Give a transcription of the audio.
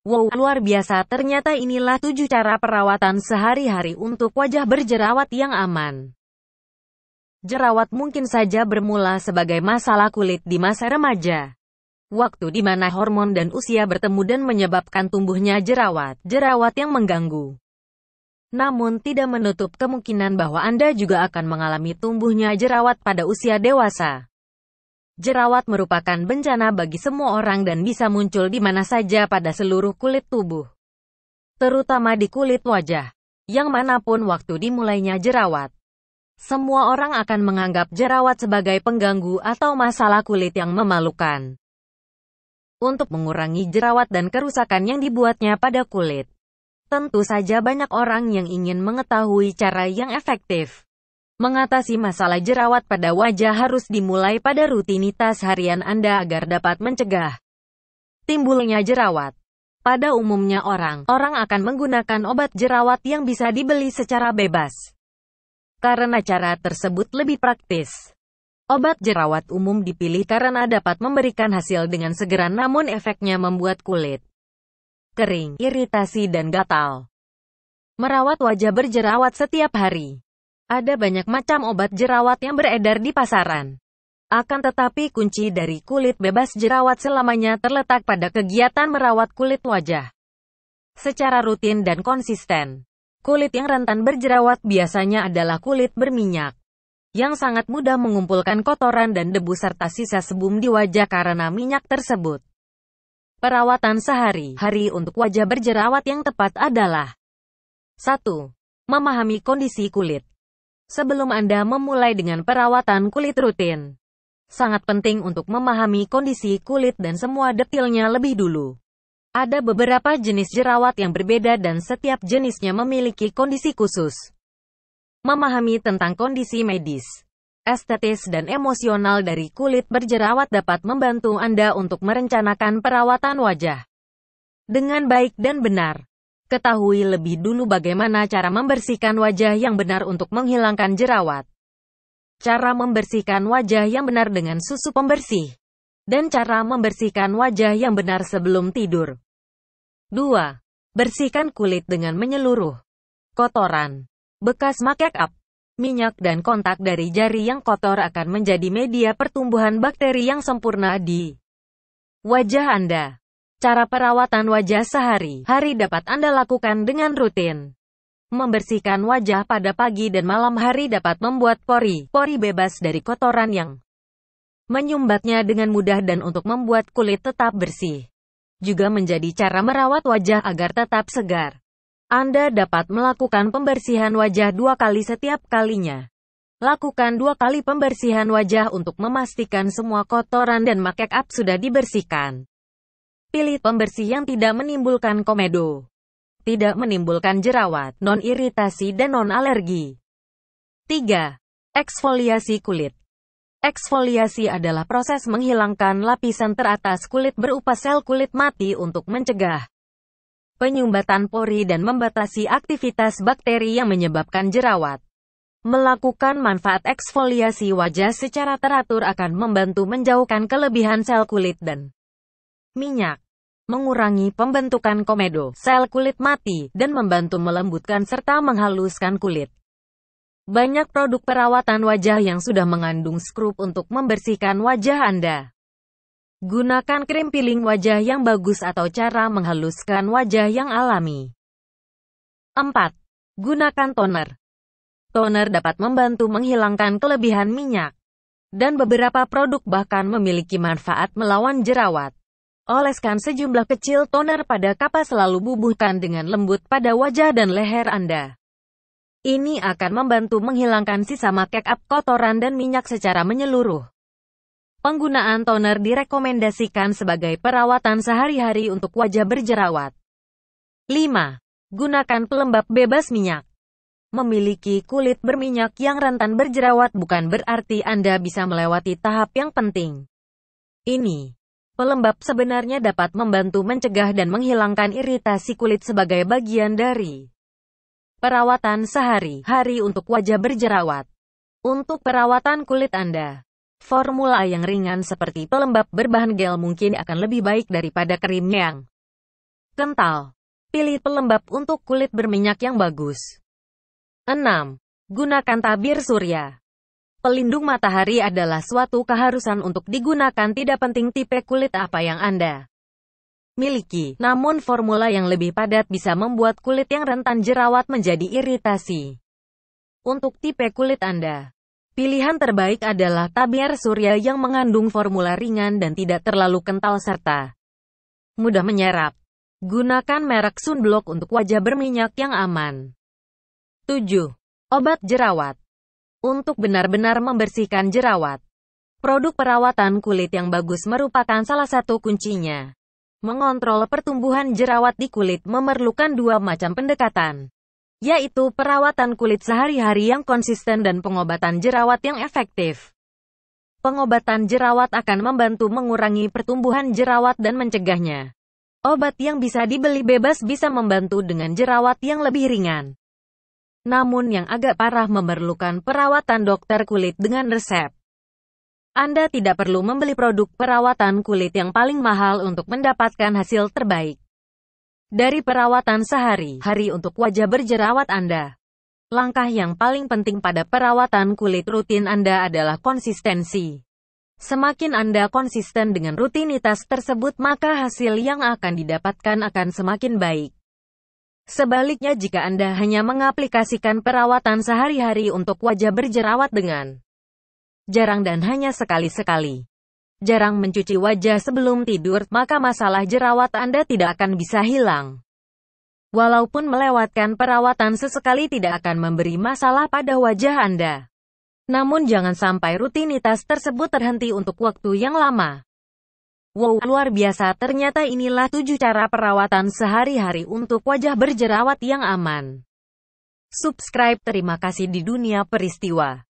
Wow, luar biasa ternyata inilah 7 cara perawatan sehari-hari untuk wajah berjerawat yang aman. Jerawat mungkin saja bermula sebagai masalah kulit di masa remaja. Waktu di mana hormon dan usia bertemu dan menyebabkan tumbuhnya jerawat, jerawat yang mengganggu. Namun tidak menutup kemungkinan bahwa Anda juga akan mengalami tumbuhnya jerawat pada usia dewasa. Jerawat merupakan bencana bagi semua orang dan bisa muncul di mana saja pada seluruh kulit tubuh. Terutama di kulit wajah, yang manapun waktu dimulainya jerawat. Semua orang akan menganggap jerawat sebagai pengganggu atau masalah kulit yang memalukan. Untuk mengurangi jerawat dan kerusakan yang dibuatnya pada kulit. Tentu saja banyak orang yang ingin mengetahui cara yang efektif Mengatasi masalah jerawat pada wajah harus dimulai pada rutinitas harian Anda agar dapat mencegah timbulnya jerawat. Pada umumnya orang, orang akan menggunakan obat jerawat yang bisa dibeli secara bebas. Karena cara tersebut lebih praktis. Obat jerawat umum dipilih karena dapat memberikan hasil dengan segera namun efeknya membuat kulit kering, iritasi dan gatal. Merawat wajah berjerawat setiap hari ada banyak macam obat jerawat yang beredar di pasaran. Akan tetapi kunci dari kulit bebas jerawat selamanya terletak pada kegiatan merawat kulit wajah. Secara rutin dan konsisten, kulit yang rentan berjerawat biasanya adalah kulit berminyak. Yang sangat mudah mengumpulkan kotoran dan debu serta sisa sebum di wajah karena minyak tersebut. Perawatan sehari-hari untuk wajah berjerawat yang tepat adalah 1. Memahami kondisi kulit sebelum Anda memulai dengan perawatan kulit rutin. Sangat penting untuk memahami kondisi kulit dan semua detailnya lebih dulu. Ada beberapa jenis jerawat yang berbeda dan setiap jenisnya memiliki kondisi khusus. Memahami tentang kondisi medis, estetis dan emosional dari kulit berjerawat dapat membantu Anda untuk merencanakan perawatan wajah dengan baik dan benar. Ketahui lebih dulu bagaimana cara membersihkan wajah yang benar untuk menghilangkan jerawat. Cara membersihkan wajah yang benar dengan susu pembersih. Dan cara membersihkan wajah yang benar sebelum tidur. 2. Bersihkan kulit dengan menyeluruh. Kotoran, bekas make up, minyak dan kontak dari jari yang kotor akan menjadi media pertumbuhan bakteri yang sempurna di wajah Anda. Cara perawatan wajah sehari-hari dapat Anda lakukan dengan rutin. Membersihkan wajah pada pagi dan malam hari dapat membuat pori-pori bebas dari kotoran yang menyumbatnya dengan mudah dan untuk membuat kulit tetap bersih. Juga menjadi cara merawat wajah agar tetap segar. Anda dapat melakukan pembersihan wajah dua kali setiap kalinya. Lakukan dua kali pembersihan wajah untuk memastikan semua kotoran dan makeup sudah dibersihkan. Pilih pembersih yang tidak menimbulkan komedo. Tidak menimbulkan jerawat, non-iritasi dan non-alergi. 3. Eksfoliasi kulit. Eksfoliasi adalah proses menghilangkan lapisan teratas kulit berupa sel kulit mati untuk mencegah penyumbatan pori dan membatasi aktivitas bakteri yang menyebabkan jerawat. Melakukan manfaat eksfoliasi wajah secara teratur akan membantu menjauhkan kelebihan sel kulit dan minyak mengurangi pembentukan komedo, sel kulit mati, dan membantu melembutkan serta menghaluskan kulit. Banyak produk perawatan wajah yang sudah mengandung skrup untuk membersihkan wajah Anda. Gunakan krim peeling wajah yang bagus atau cara menghaluskan wajah yang alami. 4. Gunakan toner. Toner dapat membantu menghilangkan kelebihan minyak. Dan beberapa produk bahkan memiliki manfaat melawan jerawat. Oleskan sejumlah kecil toner pada kapas lalu bubuhkan dengan lembut pada wajah dan leher Anda. Ini akan membantu menghilangkan sisa make up, kotoran dan minyak secara menyeluruh. Penggunaan toner direkomendasikan sebagai perawatan sehari-hari untuk wajah berjerawat. 5. Gunakan pelembab bebas minyak. Memiliki kulit berminyak yang rentan berjerawat bukan berarti Anda bisa melewati tahap yang penting. Ini Pelembab sebenarnya dapat membantu mencegah dan menghilangkan iritasi kulit sebagai bagian dari perawatan sehari-hari untuk wajah berjerawat. Untuk perawatan kulit Anda, formula yang ringan seperti pelembab berbahan gel mungkin akan lebih baik daripada krim yang kental. Pilih pelembab untuk kulit berminyak yang bagus. 6. Gunakan tabir surya. Pelindung matahari adalah suatu keharusan untuk digunakan tidak penting tipe kulit apa yang Anda miliki. Namun formula yang lebih padat bisa membuat kulit yang rentan jerawat menjadi iritasi. Untuk tipe kulit Anda, pilihan terbaik adalah tabir surya yang mengandung formula ringan dan tidak terlalu kental serta mudah menyerap. Gunakan merek Sunblock untuk wajah berminyak yang aman. 7. Obat jerawat untuk benar-benar membersihkan jerawat. Produk perawatan kulit yang bagus merupakan salah satu kuncinya. Mengontrol pertumbuhan jerawat di kulit memerlukan dua macam pendekatan, yaitu perawatan kulit sehari-hari yang konsisten dan pengobatan jerawat yang efektif. Pengobatan jerawat akan membantu mengurangi pertumbuhan jerawat dan mencegahnya. Obat yang bisa dibeli bebas bisa membantu dengan jerawat yang lebih ringan. Namun yang agak parah memerlukan perawatan dokter kulit dengan resep. Anda tidak perlu membeli produk perawatan kulit yang paling mahal untuk mendapatkan hasil terbaik. Dari perawatan sehari-hari untuk wajah berjerawat Anda. Langkah yang paling penting pada perawatan kulit rutin Anda adalah konsistensi. Semakin Anda konsisten dengan rutinitas tersebut maka hasil yang akan didapatkan akan semakin baik. Sebaliknya jika Anda hanya mengaplikasikan perawatan sehari-hari untuk wajah berjerawat dengan jarang dan hanya sekali-sekali, jarang mencuci wajah sebelum tidur, maka masalah jerawat Anda tidak akan bisa hilang. Walaupun melewatkan perawatan sesekali tidak akan memberi masalah pada wajah Anda. Namun jangan sampai rutinitas tersebut terhenti untuk waktu yang lama. Wow, luar biasa ternyata inilah 7 cara perawatan sehari-hari untuk wajah berjerawat yang aman. Subscribe terima kasih di dunia peristiwa.